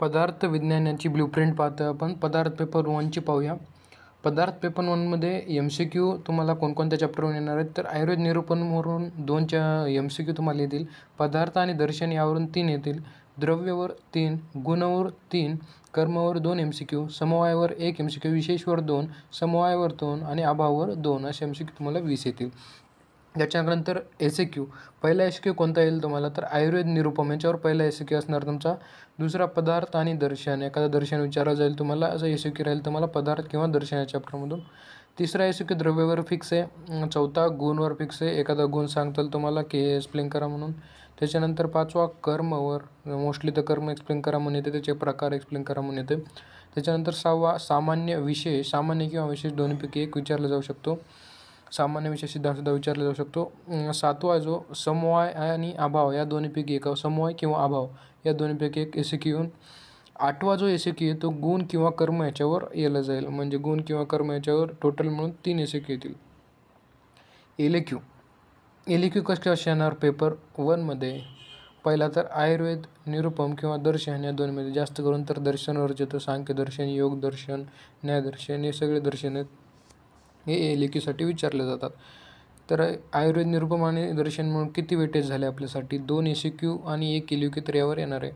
पदार्थ विज्ञानाची प्रिंट पाहतो आपण पदार्थ पेपर वनची पाहूया पदार्थ पेपर वनमध्ये एम सी क्यू तुम्हाला कोणकोणत्या चॅप्टरवरून येणार आहेत तर आयुर्वेद निरूपणवरून दोन च एम सी क्यू तुम्हाला येतील पदार्थ आणि दर्शन यावरून तीन येतील द्रव्यवर तीन गुणवर तीन कर्मवर दोन एम सी क्यू समवायावर एक एम सी क्यू विशेषवर दोन समवायावर दोन आणि अभावावर दोन असे एम सी क्यू तुम्हाला वीस येतील त्याच्यानंतर एस ए क्यू पहिला एस क्यू कोणता येईल तुम्हाला तर आयुर्वेद निरुपम याच्यावर पहिला एस क्यू असणार तुमचा दुसरा पदार्थ आणि दर्शन एखादा दर्शन विचारलं जाईल तुम्हाला असं एस क्यू राहील तुम्हाला पदार्थ किंवा दर्शनाच्या चॅप्टरमधून तिसरा एस क्यू द्रव्यवर फिक्स आहे चौथा गुणवर फिक्स आहे एखादा गुण सांगताल तुम्हाला की एक्सप्लेन करा म्हणून त्याच्यानंतर पाचवा कर्मवर मोस्टली तर कर्म एक्सप्लेन करा म्हणून येते त्याचे प्रकार एक्सप्लेन करा म्हणून येते त्याच्यानंतर सहावा सामान्य विषय सामान्य किंवा विशेष दोन्हीपैकी एक विचारला जाऊ शकतो सामान्य विषय सिद्धांतसुद्धा विचारला जाऊ शकतो सातवा जो समवाय आणि अभाव या दोन्हीपैकी एक समवाय किंवा अभाव या दोन्हीपैकी एक एसी येऊन आठवा जो एसी की तो गुण किंवा कर्म याच्यावर येला जाईल म्हणजे गुण किंवा कर्म याच्यावर टोटल म्हणून तीन एसी येतील एलेक्यू एलेक्यू कसले क्यू असे येणार पेपर वनमध्ये पहिला तर आयुर्वेद निरुपम किंवा दर्शन या दोन्हीमध्ये जास्त करून तर दर्शनावर जेतो सांख्यदर्शन योगदर्शन न्यायदर्शन हे सगळे दर्शन आहेत हे क्यूसाठी विचारले जातात तर आयुर्वेद निरुपम आणि दर्शन म्हणून किती वेटेज झाले आपल्यासाठी दोन ए सी क्यू आणि एक क्यू तर यावर येणार आहे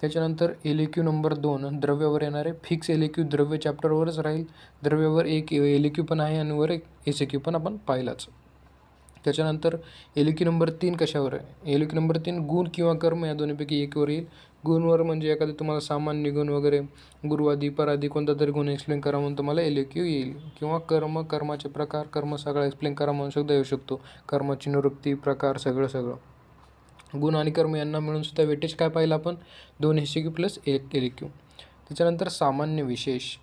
त्याच्यानंतर एल क्यू नंबर दोन द्रव्यावर येणार आहे फिक्स क्यू द्रव्य चॅप्टरवरच राहील द्रव्यावर एक एल क्यू पण आहे आणि वर एक ए सी क्यू पण आपण पाहिलाच त्याच्यानंतर एलुकी नंबर तीन कशावर आहे एलुकी नंबर तीन गुण किंवा कर्म या दोन्हीपैकी एकवर येईल गुणवर म्हणजे एखादं तुम्हाला सामान्य गुण वगैरे गुरुवादी पराधी कोणता तरी गुण एक्सप्लेन करा म्हणून तुम्हाला एलुक्यू येईल किंवा कर्म कर्माचे प्रकार कर्म सगळं एक्सप्लेन करा म्हणून सुद्धा येऊ शकतो कर्माची निवृत्ती प्रकार सगळं सगळं गुण आणि कर्म यांना मिळून सुद्धा वेटेज काय पाहिलं आपण दोन एस प्लस एक एलिक्यू त्याच्यानंतर सामान्य विशेष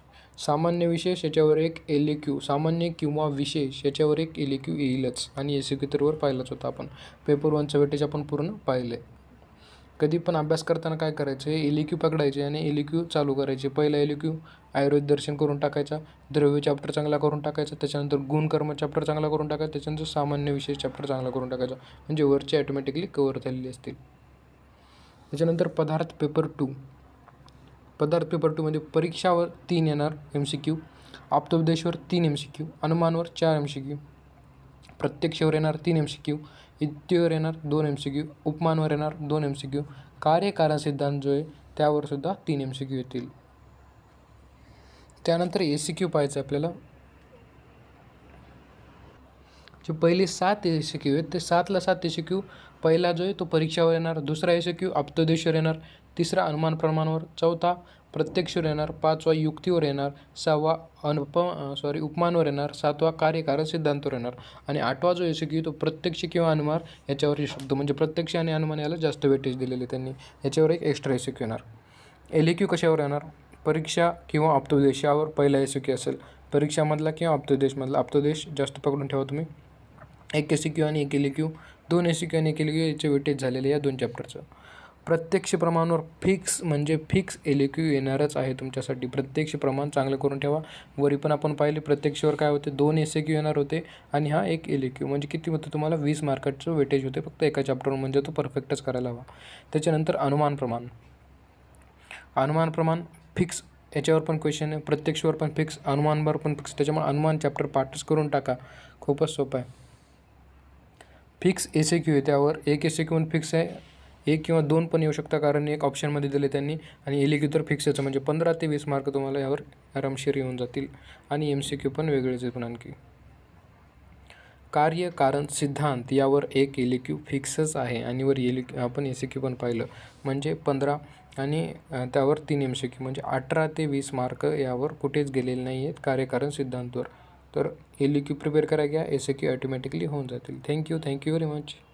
सामान्य विशेष याच्यावर एक एल ए क्यू सामान्य किंवा विशेष याच्यावर एक एल ए क्यू येईलच आणि एस क्यूतरवर पाहिलाच होतं आपण पेपर वनचं वेटेज आपण पूर्ण पाहिलं आहे कधी पण अभ्यास करताना काय करायचं एल ए क्यू पकडायचे आणि एल क्यू चालू करायचे पहिला एल ए क्यू आयुर्वेद दर्शन करून टाकायचा द्रव्य चॅप्टर चांगला करून टाकायचा त्याच्यानंतर गुणकर्म चॅप्टर चांगला करून टाकायचा त्याच्यानंतर सामान्य विशेष चॅप्टर चांगला करून टाकायचा म्हणजे वरचे ॲटोमॅटिकली कवर झालेली असतील त्याच्यानंतर पदार्थ पेपर टू पदार्थ पेपर टूमध्ये परीक्षावर तीन येणार एम सी क्यू आपतोपदेशवर तीन एम सी क्यू अनुमानवर चार एम सी क्यू प्रत्यक्षवर येणार तीन एम सी क्यू इत्तीवर येणार दोन एम सी क्यू उपमानवर येणार दोन एम सी क्यू कार्यकारण सिद्धांत जो आहे त्यावर सुद्धा तीन एम सी क्यू येतील त्यानंतर ए सी क्यू पाहायचं आपल्याला जे पहिले सात ए सी क्यू आहेत ते सातला सात ए सी क्यू पहिला जो आहे तो परीक्षावर येणार दुसरा ए सी क्यू आपतोदेशवर येणार तिसरा अनुमान प्रमाणावर चौथा प्रत्यक्षवर येणार पाचवा युक्तीवर येणार सहावा अनुप सॉरी उपमानवर येणार सातवा कार्यकारक सिद्धांतवर येणार आणि आठवा जो येतो की तो प्रत्यक्ष किंवा अनुमान याच्यावर शब्द म्हणजे प्रत्यक्ष आणि अनुमान याला जास्त वेटेज दिलेले त्यांनी याच्यावर एक एक्स्ट्रा की येणार एल क्यू कशावर येणार परीक्षा किंवा यावर पहिला एस क्यू असेल परीक्षामधला किंवा आप्तोदेशमधला आप्तोदेश जास्त पकडून ठेवा तुम्ही एक एसी क्यू आणि एक एल क्यू दोन एसी क्यू आणि एक एल याचे वेटेज झालेले या दोन चॅप्टरचं प्रत्यक्ष प्रमाणावर फिक्स म्हणजे फिक्स एल क्यू येणारच आहे तुमच्यासाठी प्रत्यक्ष प्रमाण चांगलं करून ठेवा वरी पण आपण पाहिले प्रत्यक्षवर काय होते दोन एस ए क्यू येणार होते आणि हा एक एल क्यू म्हणजे किती होतं तुम्हाला वीस मार्काचं वेटेज होते फक्त एका चॅप्टरवर म्हणजे तो परफेक्टच करायला हवा त्याच्यानंतर अनुमान प्रमाण अनुमान प्रमाण फिक्स याच्यावर पण क्वेश्चन आहे प्रत्यक्षवर पण फिक्स अनुमानवर पण फिक्स त्याच्यामुळे अनुमान चॅप्टर पार्टच करून टाका खूपच सोपं आहे फिक्स एस ए क्यू आहे त्यावर एक एस ए क्यू फिक्स आहे एक किंवा दोन पण येऊ शकता कारण एक ऑप्शनमध्ये दिले त्यांनी आणि एलिक्यू तर फिक्सच म्हणजे पंधरा ते वीस मार्क तुम्हाला यावर आरामशीर येऊन जातील आणि एम सी क्यू पण वेगळेच येतील आणखी कार्य कारण सिद्धांत यावर एक एलिक्यू फिक्सच आहे आणि वर एलि आपण ए सी क्यू पण पाहिलं म्हणजे पंधरा आणि त्यावर तीन एम सी क्यू म्हणजे अठरा ते वीस मार्क यावर कुठेच गेलेले नाही आहेत कार्यकारण सिद्धांतवर तर एलिक्यू प्रिपेअर करा घ्या एस ए क्यू ऑटोमॅटिकली होऊन जातील थँक्यू थँक्यू व्हेरी मच